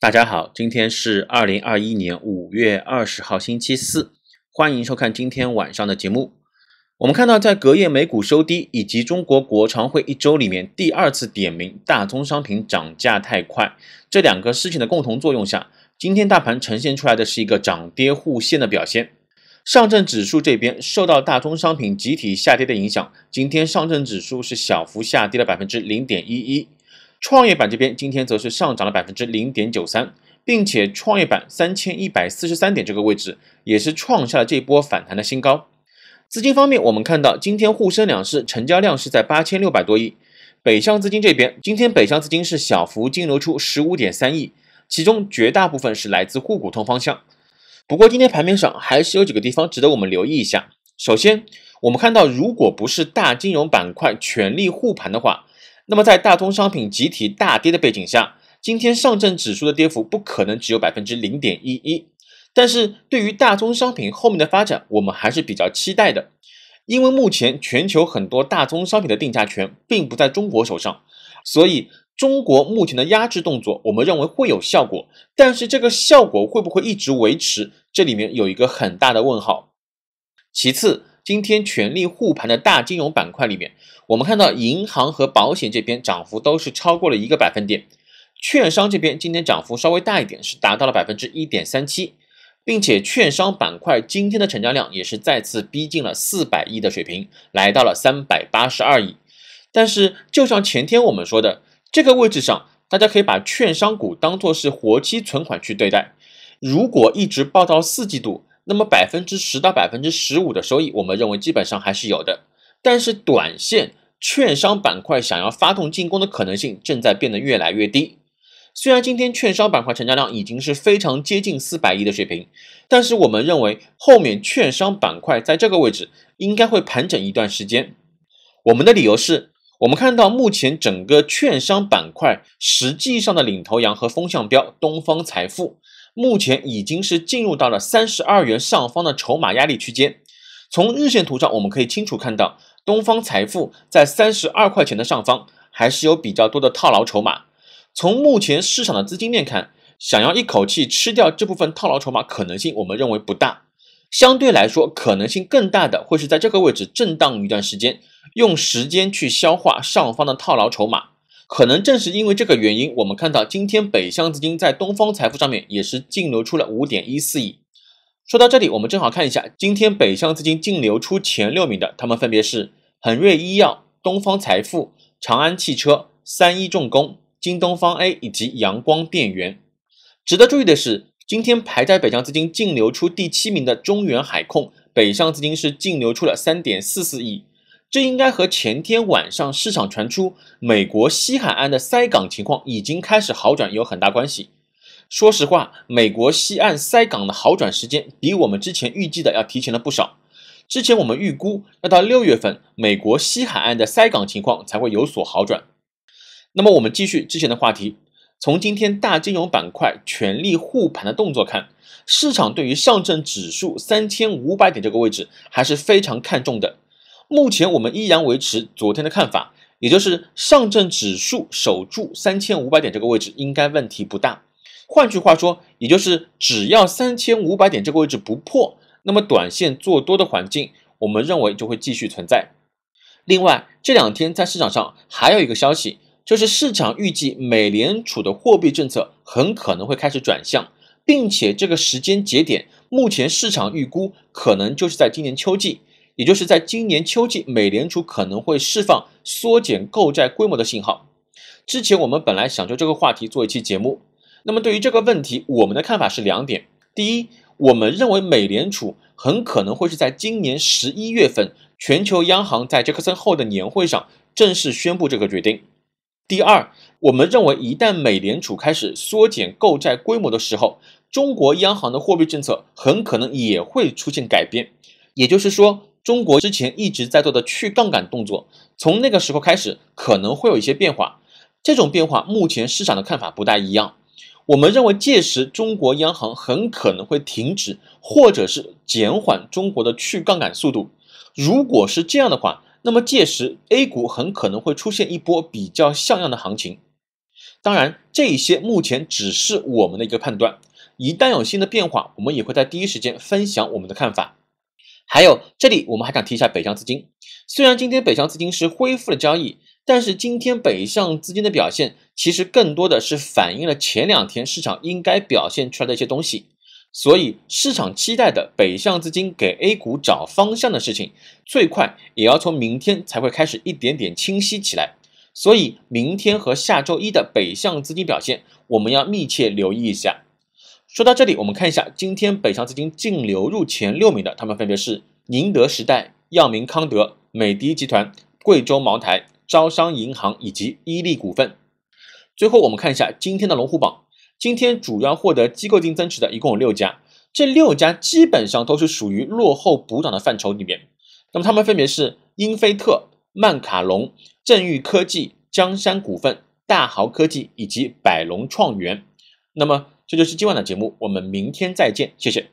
大家好，今天是二零二一年五月二十号星期四，欢迎收看今天晚上的节目。我们看到，在隔夜美股收低以及中国国常会一周里面第二次点名大宗商品涨价太快这两个事情的共同作用下，今天大盘呈现出来的是一个涨跌互现的表现。上证指数这边受到大宗商品集体下跌的影响，今天上证指数是小幅下跌了百分之零点一一。创业板这边今天则是上涨了百分之零点九三，并且创业板三千一百四十三点这个位置也是创下了这波反弹的新高。资金方面，我们看到今天沪深两市成交量是在八千六百多亿。北向资金这边，今天北向资金是小幅净流出十五点三亿，其中绝大部分是来自沪股通方向。不过今天盘面上还是有几个地方值得我们留意一下。首先，我们看到如果不是大金融板块全力护盘的话，那么，在大宗商品集体大跌的背景下，今天上证指数的跌幅不可能只有百分之零点一一。但是，对于大宗商品后面的发展，我们还是比较期待的，因为目前全球很多大宗商品的定价权并不在中国手上，所以中国目前的压制动作，我们认为会有效果。但是，这个效果会不会一直维持？这里面有一个很大的问号。其次。今天全力护盘的大金融板块里面，我们看到银行和保险这边涨幅都是超过了一个百分点，券商这边今天涨幅稍微大一点，是达到了百分之一点三七，并且券商板块今天的成交量也是再次逼近了四百亿的水平，来到了三百八十二亿。但是就像前天我们说的，这个位置上，大家可以把券商股当做是活期存款去对待，如果一直报到四季度。那么百分之十到百分之十五的收益，我们认为基本上还是有的。但是短线券商板块想要发动进攻的可能性正在变得越来越低。虽然今天券商板块成交量已经是非常接近四百亿的水平，但是我们认为后面券商板块在这个位置应该会盘整一段时间。我们的理由是，我们看到目前整个券商板块实际上的领头羊和风向标东方财富。目前已经是进入到了三十二元上方的筹码压力区间。从日线图上，我们可以清楚看到，东方财富在三十二块钱的上方还是有比较多的套牢筹码。从目前市场的资金面看，想要一口气吃掉这部分套牢筹码可能性，我们认为不大。相对来说，可能性更大的会是在这个位置震荡一段时间，用时间去消化上方的套牢筹码。可能正是因为这个原因，我们看到今天北向资金在东方财富上面也是净流出了五点一四亿。说到这里，我们正好看一下今天北向资金净流出前六名的，他们分别是恒瑞医药、东方财富、长安汽车、三一重工、京东方 A 以及阳光电源。值得注意的是，今天排在北向资金净流出第七名的中原海控，北向资金是净流出了三点四四亿。这应该和前天晚上市场传出美国西海岸的塞港情况已经开始好转有很大关系。说实话，美国西岸塞港的好转时间比我们之前预计的要提前了不少。之前我们预估要到六月份，美国西海岸的塞港情况才会有所好转。那么我们继续之前的话题，从今天大金融板块全力护盘的动作看，市场对于上证指数三千五百点这个位置还是非常看重的。目前我们依然维持昨天的看法，也就是上证指数守住三千五百点这个位置应该问题不大。换句话说，也就是只要三千五百点这个位置不破，那么短线做多的环境我们认为就会继续存在。另外，这两天在市场上还有一个消息，就是市场预计美联储的货币政策很可能会开始转向，并且这个时间节点目前市场预估可能就是在今年秋季。也就是在今年秋季，美联储可能会释放缩减购债规模的信号。之前我们本来想就这个话题做一期节目。那么对于这个问题，我们的看法是两点：第一，我们认为美联储很可能会是在今年十一月份全球央行在杰克森后的年会上正式宣布这个决定；第二，我们认为一旦美联储开始缩减购债规模的时候，中国央行的货币政策很可能也会出现改变。也就是说。中国之前一直在做的去杠杆动作，从那个时候开始可能会有一些变化。这种变化目前市场的看法不大一样。我们认为，届时中国央行很可能会停止或者是减缓中国的去杠杆速度。如果是这样的话，那么届时 A 股很可能会出现一波比较像样的行情。当然，这些目前只是我们的一个判断。一旦有新的变化，我们也会在第一时间分享我们的看法。还有这里，我们还想提一下北向资金。虽然今天北向资金是恢复了交易，但是今天北向资金的表现，其实更多的是反映了前两天市场应该表现出来的一些东西。所以，市场期待的北向资金给 A 股找方向的事情，最快也要从明天才会开始一点点清晰起来。所以，明天和下周一的北向资金表现，我们要密切留意一下。说到这里，我们看一下今天北向资金净流入前六名的，他们分别是宁德时代、药明康德、美的集团、贵州茅台、招商银行以及伊利股份。最后，我们看一下今天的龙虎榜，今天主要获得机构净增持的一共有六家，这六家基本上都是属于落后补涨的范畴里面。那么，他们分别是英菲特、曼卡龙、正裕科技、江山股份、大豪科技以及百隆创元。那么。这就是今晚的节目，我们明天再见，谢谢。